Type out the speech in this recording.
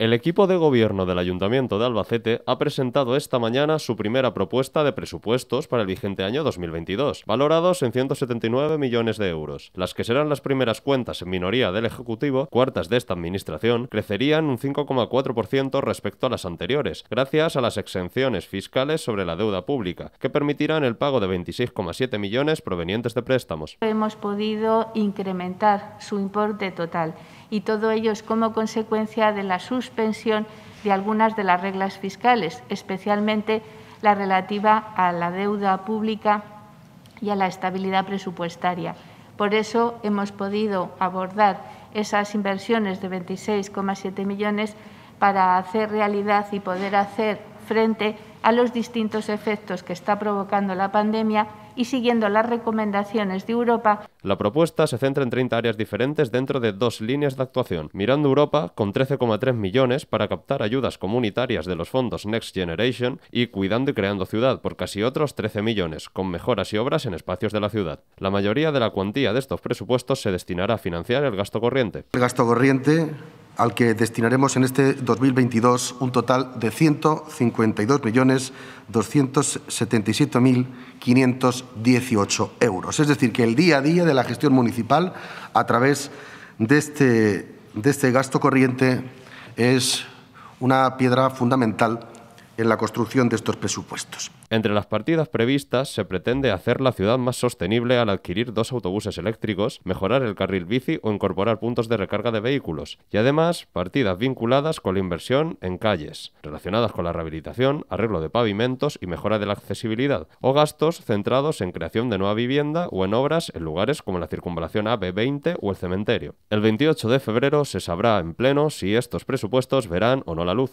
El equipo de gobierno del Ayuntamiento de Albacete ha presentado esta mañana su primera propuesta de presupuestos para el vigente año 2022, valorados en 179 millones de euros, las que serán las primeras cuentas en minoría del Ejecutivo, cuartas de esta administración, crecerían un 5,4% respecto a las anteriores, gracias a las exenciones fiscales sobre la deuda pública, que permitirán el pago de 26,7 millones provenientes de préstamos. Hemos podido incrementar su importe total y todo ello es como consecuencia de la sus suspensión de algunas de las reglas fiscales, especialmente la relativa a la deuda pública y a la estabilidad presupuestaria. Por eso hemos podido abordar esas inversiones de 26,7 millones para hacer realidad y poder hacer frente a los distintos efectos que está provocando la pandemia y siguiendo las recomendaciones de Europa. La propuesta se centra en 30 áreas diferentes dentro de dos líneas de actuación. Mirando Europa, con 13,3 millones para captar ayudas comunitarias de los fondos Next Generation y Cuidando y Creando Ciudad por casi otros 13 millones, con mejoras y obras en espacios de la ciudad. La mayoría de la cuantía de estos presupuestos se destinará a financiar el gasto corriente. El gasto corriente al que destinaremos en este 2022 un total de 152.277.518 euros. Es decir, que el día a día de la gestión municipal a través de este, de este gasto corriente es una piedra fundamental en la construcción de estos presupuestos. Entre las partidas previstas se pretende hacer la ciudad más sostenible al adquirir dos autobuses eléctricos, mejorar el carril bici o incorporar puntos de recarga de vehículos, y además partidas vinculadas con la inversión en calles, relacionadas con la rehabilitación, arreglo de pavimentos y mejora de la accesibilidad, o gastos centrados en creación de nueva vivienda o en obras en lugares como la circunvalación AB20 o el cementerio. El 28 de febrero se sabrá en pleno si estos presupuestos verán o no la luz.